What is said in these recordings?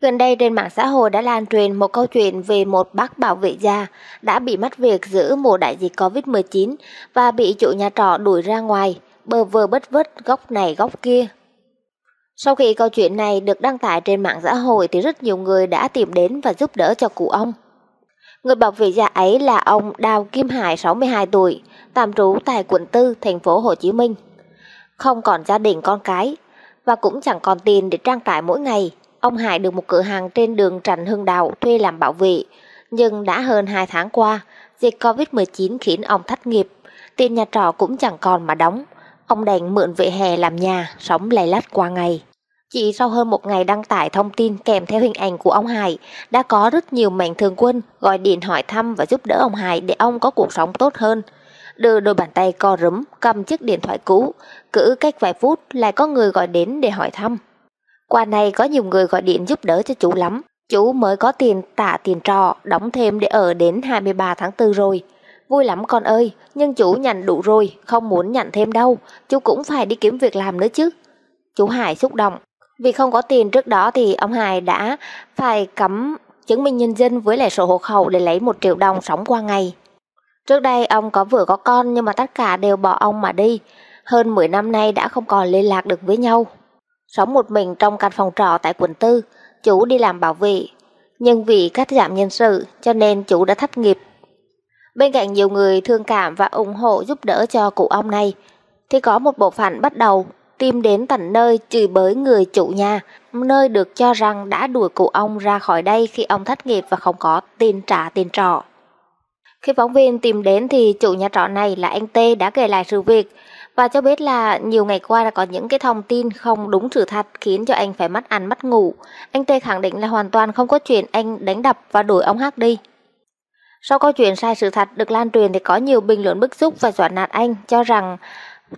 Gần đây trên mạng xã hội đã lan truyền một câu chuyện về một bác bảo vệ già đã bị mất việc giữa mùa đại dịch Covid-19 và bị chủ nhà trọ đuổi ra ngoài, bơ vơ bất vất góc này góc kia. Sau khi câu chuyện này được đăng tải trên mạng xã hội thì rất nhiều người đã tìm đến và giúp đỡ cho cụ ông. Người bảo vệ già ấy là ông Đào Kim Hải 62 tuổi, tạm trú tại quận 4, thành phố Hồ Chí Minh. Không còn gia đình con cái và cũng chẳng còn tiền để trang trải mỗi ngày Ông Hải được một cửa hàng trên đường Trần Hưng Đạo thuê làm bảo vệ, nhưng đã hơn 2 tháng qua, dịch Covid-19 khiến ông thất nghiệp, tiền nhà trọ cũng chẳng còn mà đóng. Ông đành mượn vỉa hè làm nhà, sống lầy lắt qua ngày. Chỉ sau hơn một ngày đăng tải thông tin kèm theo hình ảnh của ông Hải, đã có rất nhiều mạnh thường quân gọi điện hỏi thăm và giúp đỡ ông Hải để ông có cuộc sống tốt hơn. Đưa đôi bàn tay co rúm, cầm chiếc điện thoại cũ, cứ cách vài phút lại có người gọi đến để hỏi thăm. Qua này có nhiều người gọi điện giúp đỡ cho chú lắm. Chú mới có tiền tả tiền trò, đóng thêm để ở đến 23 tháng 4 rồi. Vui lắm con ơi, nhưng chú nhận đủ rồi, không muốn nhận thêm đâu. Chú cũng phải đi kiếm việc làm nữa chứ. Chú Hải xúc động. Vì không có tiền trước đó thì ông Hải đã phải cấm chứng minh nhân dân với lại sổ hộ khẩu để lấy 1 triệu đồng sống qua ngày. Trước đây ông có vừa có con nhưng mà tất cả đều bỏ ông mà đi. Hơn 10 năm nay đã không còn liên lạc được với nhau sống một mình trong căn phòng trọ tại quận tư, chủ đi làm bảo vệ. Nhưng vì cắt giảm nhân sự cho nên chủ đã thất nghiệp. Bên cạnh nhiều người thương cảm và ủng hộ giúp đỡ cho cụ ông này, thì có một bộ phận bắt đầu tìm đến tận nơi chửi bới người chủ nhà, nơi được cho rằng đã đuổi cụ ông ra khỏi đây khi ông thất nghiệp và không có tiền trả tiền trọ. Khi phóng viên tìm đến thì chủ nhà trọ này là anh T đã kể lại sự việc, và cho biết là nhiều ngày qua đã có những cái thông tin không đúng sự thật khiến cho anh phải mất ăn mất ngủ. Anh Tê khẳng định là hoàn toàn không có chuyện anh đánh đập và đuổi ông Hắc đi. Sau câu chuyện sai sự thật được lan truyền thì có nhiều bình luận bức xúc và dọa nạt anh cho rằng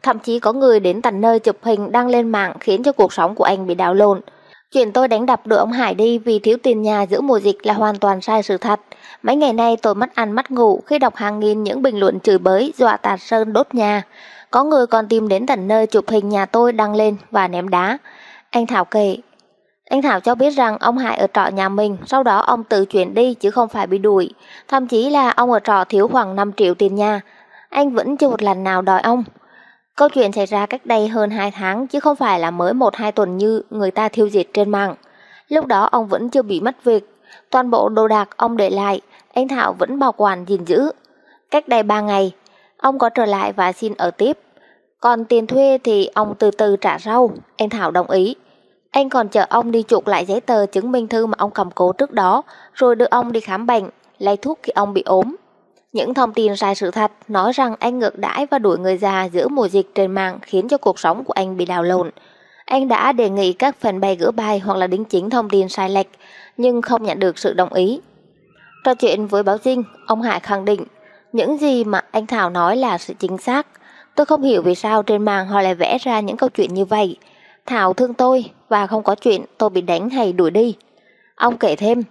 thậm chí có người đến tận nơi chụp hình đăng lên mạng khiến cho cuộc sống của anh bị đảo lộn. Chuyện tôi đánh đập đuổi ông Hải đi vì thiếu tiền nhà giữa mùa dịch là hoàn toàn sai sự thật. Mấy ngày nay tôi mất ăn mất ngủ khi đọc hàng nghìn những bình luận chửi bới dọa tạt sơn đốt nhà. Có người còn tìm đến tận nơi chụp hình nhà tôi đăng lên và ném đá. Anh Thảo kể. Anh Thảo cho biết rằng ông Hải ở trọ nhà mình, sau đó ông tự chuyển đi chứ không phải bị đuổi. Thậm chí là ông ở trọ thiếu khoảng 5 triệu tiền nhà. Anh vẫn chưa một lần nào đòi ông. Câu chuyện xảy ra cách đây hơn 2 tháng chứ không phải là mới 1-2 tuần như người ta thiêu diệt trên mạng. Lúc đó ông vẫn chưa bị mất việc. Toàn bộ đồ đạc ông để lại, anh Thảo vẫn bảo quản gìn giữ. Cách đây 3 ngày, Ông có trở lại và xin ở tiếp. Còn tiền thuê thì ông từ từ trả rau, anh Thảo đồng ý. Anh còn chờ ông đi chuộc lại giấy tờ chứng minh thư mà ông cầm cố trước đó, rồi đưa ông đi khám bệnh, lấy thuốc khi ông bị ốm. Những thông tin sai sự thật nói rằng anh ngược đãi và đuổi người già giữa mùa dịch trên mạng khiến cho cuộc sống của anh bị đào lộn. Anh đã đề nghị các phần bay gỡ bài hoặc là đính chính thông tin sai lệch, nhưng không nhận được sự đồng ý. Trò chuyện với báo dinh, ông Hải khẳng định những gì mà anh Thảo nói là sự chính xác. Tôi không hiểu vì sao trên mạng họ lại vẽ ra những câu chuyện như vậy. Thảo thương tôi và không có chuyện tôi bị đánh hay đuổi đi. Ông kể thêm,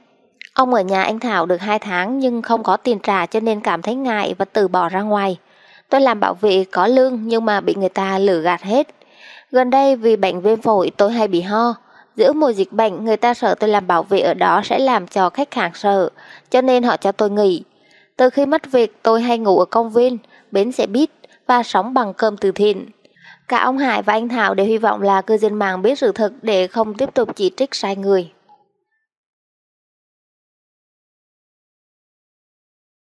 ông ở nhà anh Thảo được 2 tháng nhưng không có tiền trả cho nên cảm thấy ngại và từ bỏ ra ngoài. Tôi làm bảo vệ có lương nhưng mà bị người ta lừa gạt hết. Gần đây vì bệnh viêm phổi tôi hay bị ho. Giữa mùa dịch bệnh người ta sợ tôi làm bảo vệ ở đó sẽ làm cho khách hàng sợ, cho nên họ cho tôi nghỉ. Từ khi mất việc, tôi hay ngủ ở công viên, bến xe buýt và sống bằng cơm từ thịt. Cả ông Hải và anh Thảo đều hy vọng là cư dân mạng biết sự thật để không tiếp tục chỉ trích sai người.